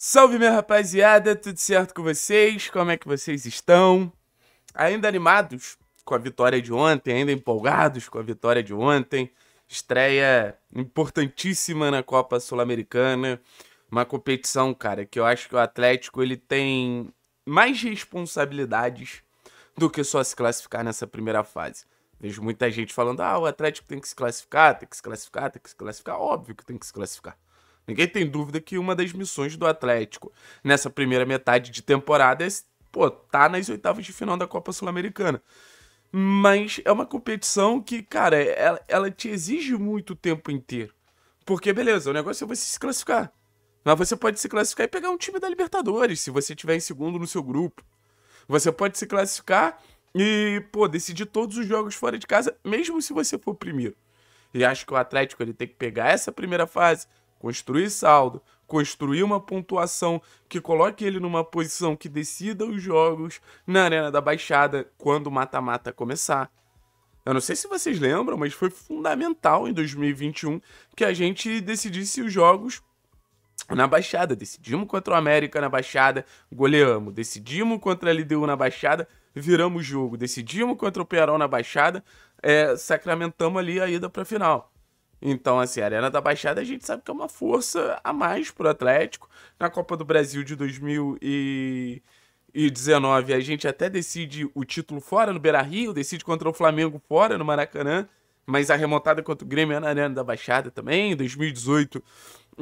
Salve, minha rapaziada, tudo certo com vocês? Como é que vocês estão? Ainda animados com a vitória de ontem, ainda empolgados com a vitória de ontem. Estreia importantíssima na Copa Sul-Americana. Uma competição, cara, que eu acho que o Atlético ele tem mais responsabilidades do que só se classificar nessa primeira fase. Vejo muita gente falando: ah, o Atlético tem que se classificar, tem que se classificar, tem que se classificar. Óbvio que tem que se classificar Ninguém tem dúvida que uma das missões do Atlético nessa primeira metade de temporada é pô, tá nas oitavas de final da Copa Sul-Americana. Mas é uma competição que, cara, ela, ela te exige muito o tempo inteiro. Porque, beleza, o negócio é você se classificar. Mas você pode se classificar e pegar um time da Libertadores, se você tiver em segundo no seu grupo. Você pode se classificar e, pô, decidir todos os jogos fora de casa, mesmo se você for primeiro. E acho que o Atlético ele tem que pegar essa primeira fase, construir saldo, construir uma pontuação que coloque ele numa posição que decida os jogos na Arena da Baixada quando o mata-mata começar. Eu não sei se vocês lembram, mas foi fundamental em 2021 que a gente decidisse os jogos na Baixada. Decidimos contra o América na Baixada, goleamos. Decidimos contra a LDU na Baixada, viramos jogo. Decidimos contra o Pearol na Baixada, é, sacramentamos ali a ida para a final. Então, assim, a Arena da Baixada a gente sabe que é uma força a mais pro Atlético. Na Copa do Brasil de 2019, a gente até decide o título fora no Beira Rio, decide contra o Flamengo fora no Maracanã, mas a remontada contra o Grêmio é na Arena da Baixada também. Em 2018,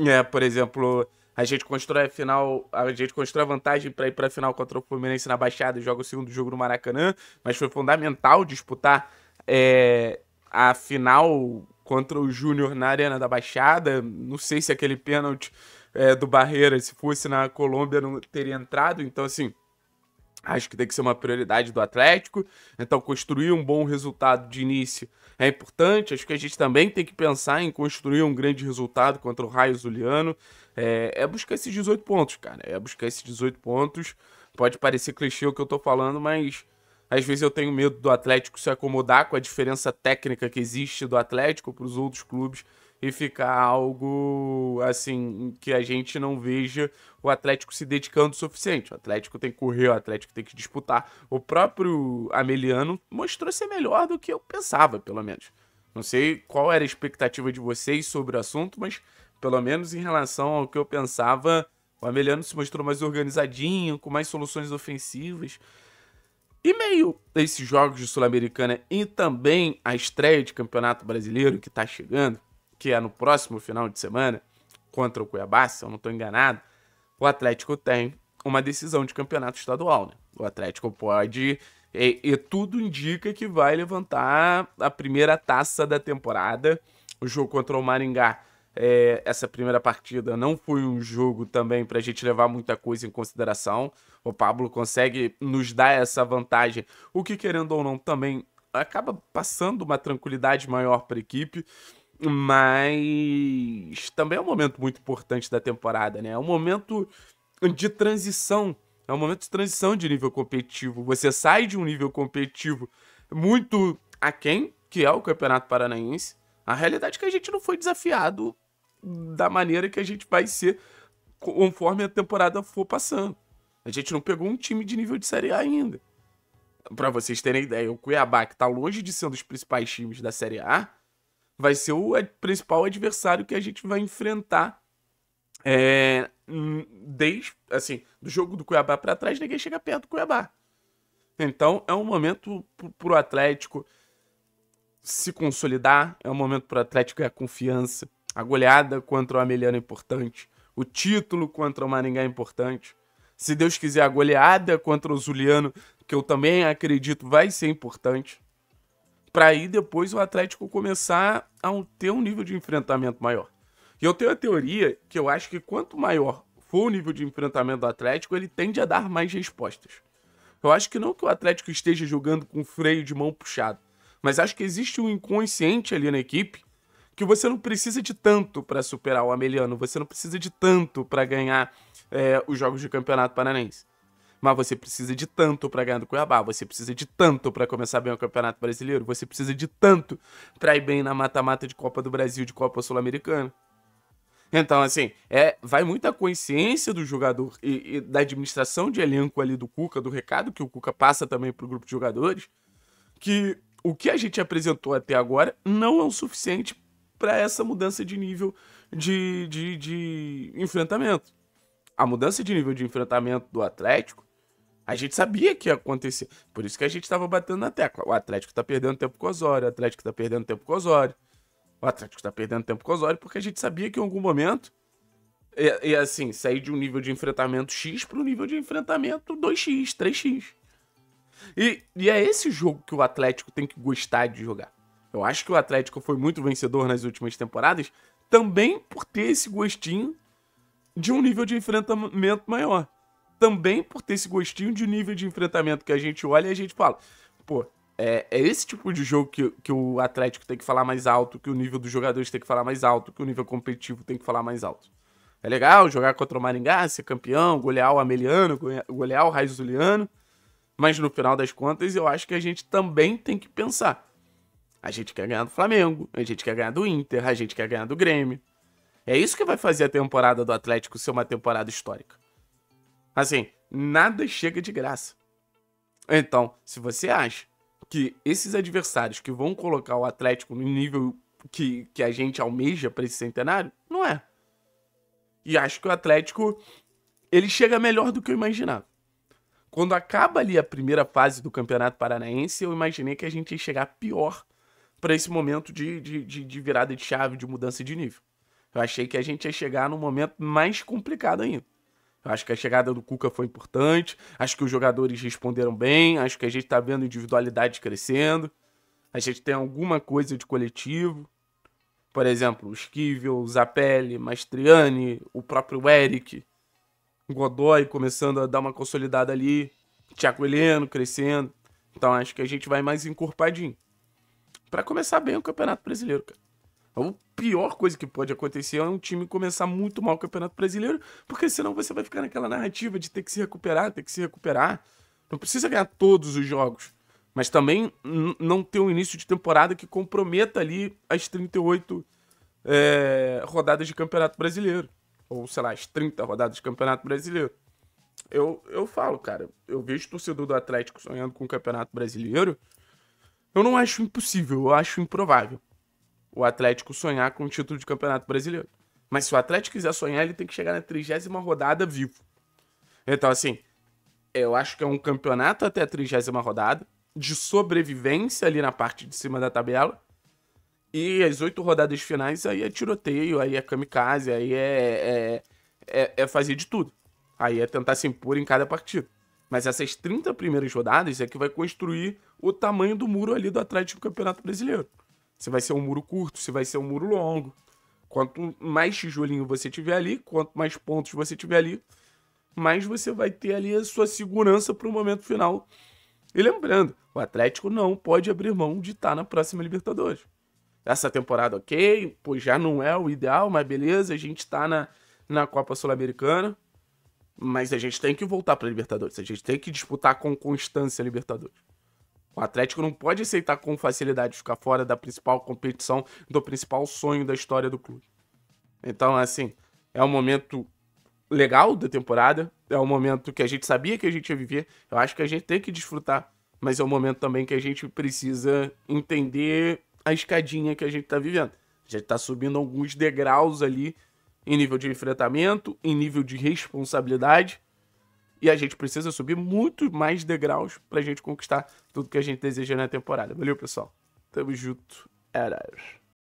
é, por exemplo, a gente constrói a final, a gente constrói a vantagem para ir para a final contra o Fluminense na Baixada e joga o segundo jogo no Maracanã, mas foi fundamental disputar é, a final contra o Júnior na Arena da Baixada. Não sei se aquele pênalti é, do Barreira, se fosse na Colômbia, não teria entrado. Então, assim, acho que tem que ser uma prioridade do Atlético. Então, construir um bom resultado de início é importante. Acho que a gente também tem que pensar em construir um grande resultado contra o Raio Zuliano. É, é buscar esses 18 pontos, cara. É buscar esses 18 pontos. Pode parecer clichê o que eu tô falando, mas às vezes eu tenho medo do Atlético se acomodar com a diferença técnica que existe do Atlético para os outros clubes e ficar algo assim que a gente não veja o Atlético se dedicando o suficiente. O Atlético tem que correr, o Atlético tem que disputar. O próprio Ameliano mostrou ser melhor do que eu pensava, pelo menos. Não sei qual era a expectativa de vocês sobre o assunto, mas pelo menos em relação ao que eu pensava, o Ameliano se mostrou mais organizadinho, com mais soluções ofensivas. E meio a esses jogos de Sul-Americana e também a estreia de Campeonato Brasileiro que está chegando, que é no próximo final de semana, contra o Cuiabá, se eu não estou enganado, o Atlético tem uma decisão de campeonato estadual. Né? O Atlético pode. E, e tudo indica que vai levantar a primeira taça da temporada. O jogo contra o Maringá é, essa primeira partida não foi um jogo também para a gente levar muita coisa em consideração. O Pablo consegue nos dar essa vantagem, o que, querendo ou não, também acaba passando uma tranquilidade maior para a equipe. Mas também é um momento muito importante da temporada, né? É um momento de transição. É um momento de transição de nível competitivo. Você sai de um nível competitivo muito aquém, que é o Campeonato Paranaense. A realidade é que a gente não foi desafiado da maneira que a gente vai ser conforme a temporada for passando. A gente não pegou um time de nível de Série A ainda. Para vocês terem ideia, o Cuiabá, que está longe de ser um dos principais times da Série A, vai ser o principal adversário que a gente vai enfrentar é, desde, assim, do jogo do Cuiabá para trás, ninguém chega perto do Cuiabá. Então, é um momento para o Atlético se consolidar, é um momento para o Atlético ganhar confiança, a goleada contra o Ameliano é importante. O título contra o Maringá é importante. Se Deus quiser, a goleada contra o Zuliano, que eu também acredito vai ser importante. Para aí depois o Atlético começar a ter um nível de enfrentamento maior. E eu tenho a teoria que eu acho que quanto maior for o nível de enfrentamento do Atlético, ele tende a dar mais respostas. Eu acho que não que o Atlético esteja jogando com freio de mão puxado, mas acho que existe um inconsciente ali na equipe que você não precisa de tanto para superar o Ameliano, você não precisa de tanto para ganhar é, os jogos de campeonato paranaense. Mas você precisa de tanto para ganhar do Cuiabá, você precisa de tanto para começar bem o Campeonato Brasileiro, você precisa de tanto para ir bem na mata-mata de Copa do Brasil, de Copa Sul-Americana. Então, assim, é, vai muita consciência do jogador e, e, da administração de elenco ali do Cuca, do recado que o Cuca passa também para o grupo de jogadores, que o que a gente apresentou até agora não é o suficiente para essa mudança de nível de, de, de enfrentamento. A mudança de nível de enfrentamento do Atlético, a gente sabia que ia acontecer. Por isso que a gente estava batendo na tecla. O Atlético está perdendo tempo com o Osório, o Atlético está perdendo tempo com o Osório. O Atlético está perdendo tempo com o Osório porque a gente sabia que em algum momento e, assim, sair de um nível de enfrentamento X para um nível de enfrentamento 2X, 3X. E, e é esse jogo que o Atlético tem que gostar de jogar eu acho que o Atlético foi muito vencedor nas últimas temporadas, também por ter esse gostinho de um nível de enfrentamento maior. Também por ter esse gostinho de um nível de enfrentamento que a gente olha e a gente fala, pô, é, é, esse tipo de jogo que, que o Atlético tem que falar mais alto, que o nível dos jogadores tem que falar mais alto, que o nível competitivo tem que falar mais alto. É legal jogar contra o Maringá, ser campeão, golear o Ameliano, golear o Raizuliano, mas no final das contas eu acho que a gente também tem que pensar. A gente quer ganhar do Flamengo, a gente quer ganhar do Inter, a gente quer ganhar do Grêmio. É isso que vai fazer a temporada do Atlético ser uma temporada histórica. Assim, nada chega de graça. Então, se você acha que esses adversários que vão colocar o Atlético no nível que, que a gente almeja para esse centenário, não é. E acho que o Atlético ele chega melhor do que eu imaginava. Quando acaba ali a primeira fase do Campeonato Paranaense, eu imaginei que a gente ia chegar pior para esse momento de, de, de, virada de chave, de mudança de nível. Eu achei que a gente ia chegar num momento mais complicado ainda. Eu acho que a chegada do Cuca foi importante, acho que os jogadores responderam bem, acho que a gente está vendo individualidade crescendo, a gente tem alguma coisa de coletivo. Por exemplo, o Esquivel, o Zapelli, Mastriani, o próprio Eric, o Godoy começando a dar uma consolidada ali, Tiago Heleno crescendo. Então acho que a gente vai mais encorpadinho para começar bem o Campeonato Brasileiro, cara. A pior coisa que pode acontecer é um time começar muito mal o Campeonato Brasileiro, porque senão você vai ficar naquela narrativa de ter que se recuperar, ter que se recuperar. Não precisa ganhar todos os jogos, mas também não ter um início de temporada que comprometa ali as 38 é, rodadas de Campeonato Brasileiro. Ou, sei lá, as 30 rodadas de Campeonato Brasileiro. Eu, eu falo, cara, eu vejo torcedor do Atlético sonhando com o Campeonato Brasileiro eu não acho impossível, eu acho improvável o Atlético sonhar com o título de Campeonato Brasileiro. Mas se o Atlético quiser sonhar, ele tem que chegar na trigésima rodada vivo. Então, assim, eu acho que é um campeonato até a trigésima rodada, de sobrevivência ali na parte de cima da tabela. E as oito rodadas finais aí é tiroteio, aí é kamikaze, aí é, é, é, é fazer de tudo. Aí é tentar se impor em cada partida. Mas essas 30 primeiras rodadas é que vai construir o tamanho do muro ali do Atlético Campeonato Brasileiro. Se vai ser um muro curto, se vai ser um muro longo. Quanto mais tijolinho você tiver ali, quanto mais pontos você tiver ali, mais você vai ter ali a sua segurança para o momento final. E lembrando, o Atlético não pode abrir mão de estar tá na próxima Libertadores. Essa temporada, ok, pois já não é o ideal, mas beleza, a gente está na, na Copa Sul-Americana mas a gente tem que voltar para Libertadores. A gente tem que disputar com constância a Libertadores. O Atlético não pode aceitar com facilidade ficar fora da principal competição, do principal sonho da história do clube. Então, assim, é um momento legal da temporada, é um momento que a gente sabia que a gente ia viver. Eu acho que a gente tem que desfrutar, mas é um momento também que a gente precisa entender a escadinha que a gente está vivendo. A gente está subindo alguns degraus ali em nível de enfrentamento, em nível de responsabilidade. E a gente precisa subir muito mais degraus pra gente conquistar tudo que a gente deseja na temporada. Valeu, pessoal. Tamo junto. Era.